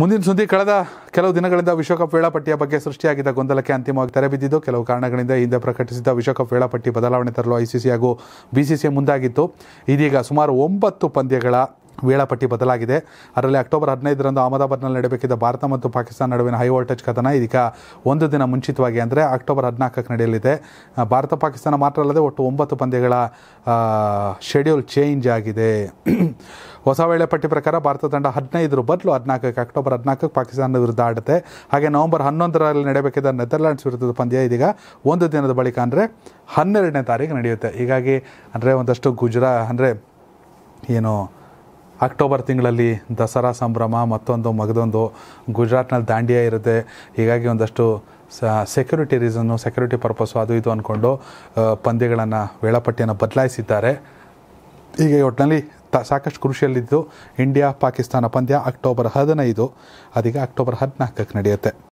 ಮುಂದಿನ ಸುದ್ದಿ ಕಳೆದ ಕೆಲವು ದಿನಗಳಿಂದ ವಿಶ್ವಕಪ್ ವೇಳಾಪಟ್ಟಿಯ ಬಗ್ಗೆ ಸೃಷ್ಟಿಯಾಗಿದ್ದ ಗೊಂದಲಕ್ಕೆ ಅಂತಿಮವಾಗಿ ತೆರೆ ಕೆಲವು ಕಾರಣಗಳಿಂದ ಹಿಂದೆ ಪ್ರಕಟಿಸಿದ್ದ ವಿಶ್ವಕಪ್ ವೇಳಾಪಟ್ಟಿ ಬದಲಾವಣೆ ತರಲು ಐಸಿಸಿ ಹಾಗೂ ಬಿಸಿಸಿಐ ಮುಂದಾಗಿತ್ತು ಇದೀಗ ಸುಮಾರು ಒಂಬತ್ತು ಪಂದ್ಯಗಳ ವೇಳಾಪಟ್ಟಿ ಬದಲಾಗಿದೆ ಅದರಲ್ಲಿ ಅಕ್ಟೋಬರ್ ಹದಿನೈದರಂದು ಅಹಮದಾಬಾದ್ನಲ್ಲಿ ನಡೆಯಬೇಕಿದ್ದ ಭಾರತ ಮತ್ತು ಪಾಕಿಸ್ತಾನ ನಡುವಿನ ಹೈ ವೋಲ್ಟೇಜ್ ಕಥನ ಇದೀಗ ಒಂದು ದಿನ ಮುಂಚಿತವಾಗಿ ಅಂದರೆ ಅಕ್ಟೋಬರ್ ಹದಿನಾಲ್ಕಕ್ಕೆ ನಡೆಯಲಿದೆ ಭಾರತ ಪಾಕಿಸ್ತಾನ ಮಾತ್ರ ಅಲ್ಲದೆ ಒಟ್ಟು ಒಂಬತ್ತು ಪಂದ್ಯಗಳ ಶೆಡ್ಯೂಲ್ ಚೇಂಜ್ ಆಗಿದೆ ಹೊಸ ವೇಳಾಪಟ್ಟಿ ಪ್ರಕಾರ ಭಾರತ ತಂಡ ಹದಿನೈದರ ಬದಲು ಹದಿನಾಲ್ಕಕ್ಕೆ ಅಕ್ಟೋಬರ್ ಹದಿನಾಲ್ಕಕ್ಕೆ ಪಾಕಿಸ್ತಾನದ ವಿರುದ್ಧ ಆಡುತ್ತೆ ಹಾಗೆ ನವೆಂಬರ್ ಹನ್ನೊಂದರಲ್ಲಿ ನಡೆಯಬೇಕಿದ್ದ ನೆದರ್ಲ್ಯಾಂಡ್ಸ್ ವಿರುದ್ಧದ ಪಂದ್ಯ ಇದೀಗ ಒಂದು ದಿನದ ಬಳಿಕ ಅಂದರೆ ಹನ್ನೆರಡನೇ ತಾರೀಕು ನಡೆಯುತ್ತೆ ಹೀಗಾಗಿ ಅಂದರೆ ಒಂದಷ್ಟು ಗುಜರಾ ಅಂದರೆ ಏನು ಅಕ್ಟೋಬರ್ ತಿಂಗಳಲ್ಲಿ ದಸರಾ ಸಂಭ್ರಮ ಮತ್ತೊಂದು ಮಗದೊಂದು ಗುಜರಾತ್ನಲ್ಲಿ ದಾಂಡಿಯಾ ಇರುತ್ತೆ ಹೀಗಾಗಿ ಒಂದಷ್ಟು ಸೆಕ್ಯೂರಿಟಿ ರೀಸನ್ನು ಸೆಕ್ಯೂರಿಟಿ ಪರ್ಪಸ್ಸು ಅದು ಇದು ಅಂದ್ಕೊಂಡು ಪಂದ್ಯಗಳನ್ನು ವೇಳಾಪಟ್ಟಿಯನ್ನು ಬದಲಾಯಿಸಿದ್ದಾರೆ ಈಗ ಒಟ್ಟಿನಲ್ಲಿ ತ ಸಾಕಷ್ಟು ಕೃಷಿಯಲ್ಲಿದ್ದು ಇಂಡಿಯಾ ಪಾಕಿಸ್ತಾನ ಪಂದ್ಯ ಅಕ್ಟೋಬರ್ ಹದಿನೈದು ಅದೀಗ ಅಕ್ಟೋಬರ್ ಹದಿನಾಲ್ಕಕ್ಕೆ ನಡೆಯುತ್ತೆ